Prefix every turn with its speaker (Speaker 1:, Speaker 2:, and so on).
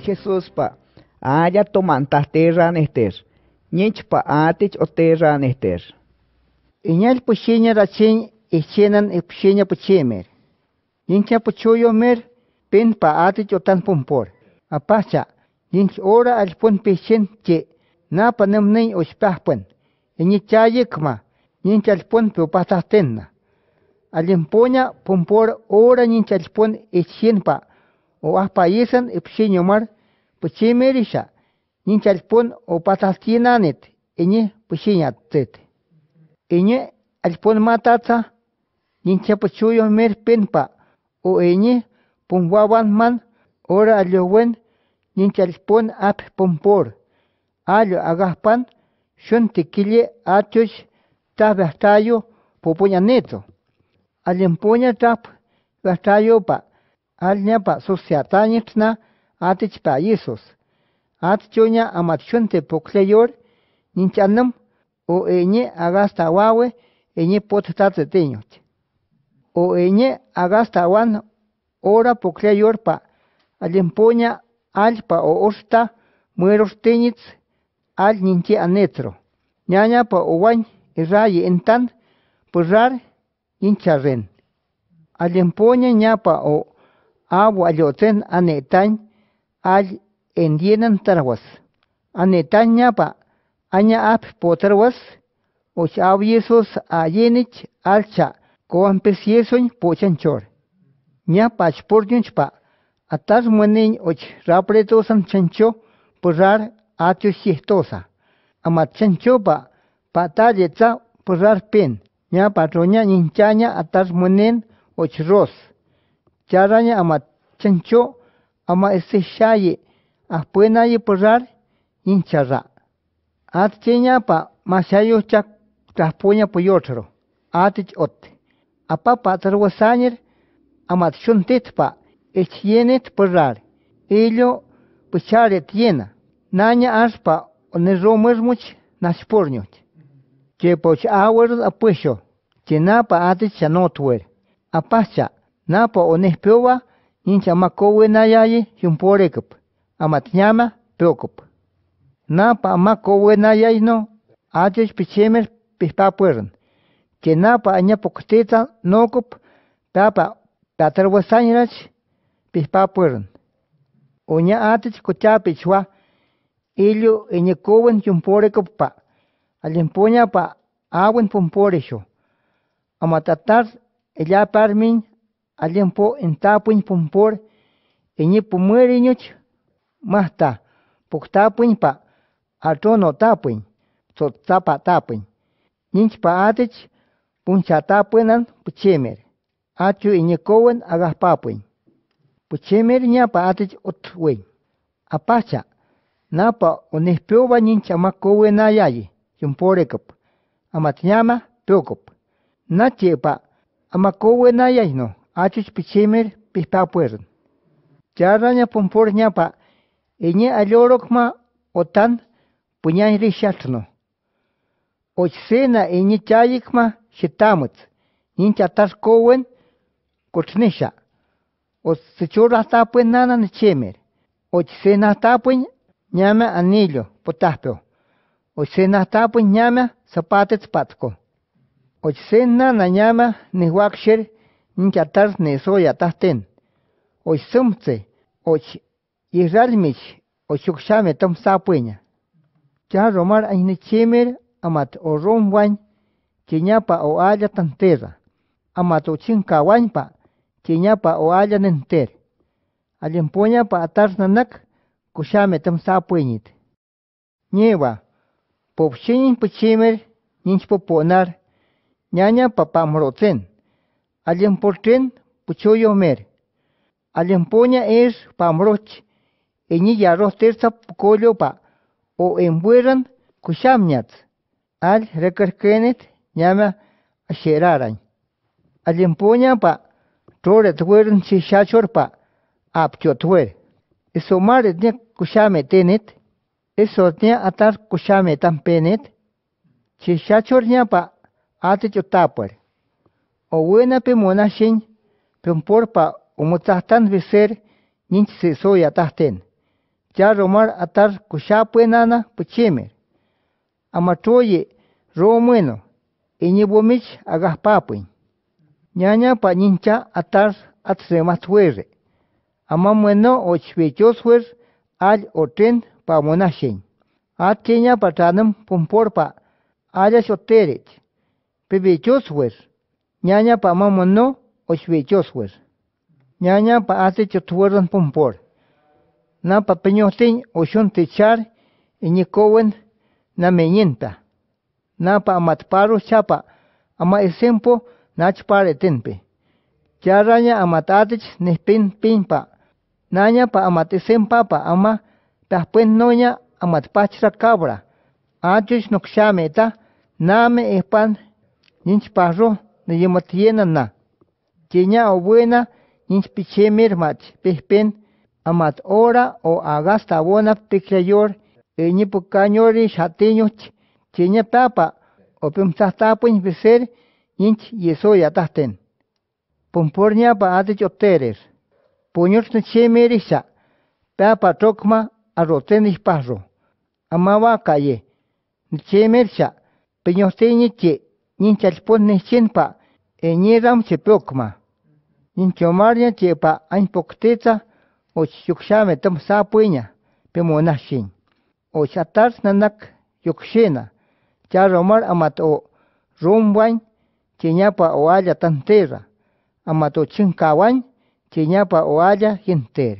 Speaker 1: Jesús pa, haya nester! ester, pa atich oterran ester. el puxiña rachin y ipxiña puchimer. Yincha puchuyo mer, pen pa atich otan pumpor. Apacha, yinch ora alpun pixin que, na panem nin Al Iñichayikma, yinch alpun Al Alimpoña pumpor ora yinchalpun pa o y ipsiñomar puchimerisha, nincharispon o pataltinanet, eñe puchiñatet. Eñe aripon matatza, ninchapuchuyo mer penpa, o eñe punwawan man, ora allowen, nincharispon ap pompor, allo agahpan, shon tequille atuch tabastayo, popoñaneto. Alempoña tap gastayo pa, Alñapa susyatañitzna atichpa Jesús. Atchoña amatchunte pukleyor ninchanom o eñe agasta wawe eñe pottate teñot. O eñe agasta wan ora pukleyorpa alimpoña alpa o osta muerosteñitz al ninche anetro. Ñañapa owañ irraye entan purrar incharren. Alimpoña ñapa o awalloten Anetany al endienan tarwas. anetanya ñapa aña ap potarwas och aviesos ayenich alcha coampesieson pesiesoñ pochanchor. Ñapa achportionchpa atas och rapretosan chancho porrar ama siehtosa. pa patayetza porrar pen. nya patrona ninchaña atas muenen och ros. Charanye ama chancho ama esishaye apuenaye porrar incharra. Atcheña pa mashayo chak traspuña poyotro. Atich otte. Apapa tarwasañer ama shuntit pa echienet porrar. Ello puchare tiena. Наня ашпа онежомыжмуч нашпорнють. Че поч ауэр апышо, че напа атыч шанотуэр. Апаша, Napa onehpewa incha makowenayaye yumporekap, amatñama peokap. Napa amakowenayay no, achech pichemer pispapueran. Que napa no nocop, papa pispa pispapueran. Oña atech pichwa illo eñecowen yumporekup pa, alimpoña pa awen pomporexo. Amatatar parmin aliempo en tapuin pompor eñe pumuere masta poctapuin pa atono tapuin tzotzapa tapuin ninch pa puncha punchatapuinan puchemer achu iñecowen agajpapuin puchemer ñapa atech otwen apacha napa onehpioba ninch amacowen ayayi yomporekop amatñama piocop nachepa ayay no achich pichimir pispa puerun. Charraña pompor ñapa, eñe alorokma otan puñan rishatno. Ochsena eñe chayikma shitamuts, nincha tarkowen kuchnisha. Otsichur hasta puen nana nchemer. Ochsena hasta puen ñame anillo, potapio. Ochsena hasta puen ñame zapatets patko. Ochsena nanyame nihuakshir nishatno nchatar ne soya tahten. Oj sumce, oj izalmich, oj ukshame tom sapuña. Cha romar ajne chemer amat o romwañ, chiñapa o aya tanteza. Amat o chinka wañpa, chiñapa o aya nenter. Alimpoña pa atar nanak, kushame tom sapuñit. Nieva, popchinin pa chemer, ninch poponar, ñaña pa pamrocen. Nieva, Alien pucho yo mer. Al imponía es pamroch. Y ya terza pucolio pa. O embueran kushamnyats. Al recarquenet, llama xeraran. Al imponía pa. Troret tueran shishachor pa. apchotuer. Esomar Eso kushame tenet. atar kushame penet, Chichachor ya pa. Ate owena pimona shin pimporpa umutsahtan viser ninch soya yatahten. Ya romar atar kushapuenana puchimer. Amatroye romueno iñibomich agahpapuin. Ñaña pa nincha atar atzematuere. Amamueno ochvechoswer al tren pa monashen. Atkeña patanam pumporpa alas oteret. Pibechoswer. ñaña pa mamá no, ochvechos pues. ñaña pa ate chotuerdan pompor. Na pa peñotin, ochon techar, y ni cowen, na meñenta. Na pa amatparo chapa, ama esempo, nach pare tenpe. Charaña amatatech, nespin pinpa. Naña pa amatesen papa, ama, tapuen noña, amatpachra cabra. Achos noxameta, name espan, ninch parro, ne na. o buena, inspichemer mat pehpen, amat ora o agasta bona peclayor, eñipo cañori chateñoch, queña papa, o pemtahtapo inveser, inch yesoya Tasten. Pompornya pa atech opteres. Poñor chemerisa, papa trocma arroten isparro. Amaba calle, nechemersha, peñosteñiche, ñeñth allpon nechenpa' e'ñerramche' phokma ñeñtho'marña the'pa' añ poktetsa o'ch yokshame'tamphsapoeña pemo'nasheñ o'ch atarr nanak yokshena tharro'mar ama't o' rromwañ the'ñapa' o' alla tanterra ama't o' chenka'wañ the'ñapa' o' alla yenter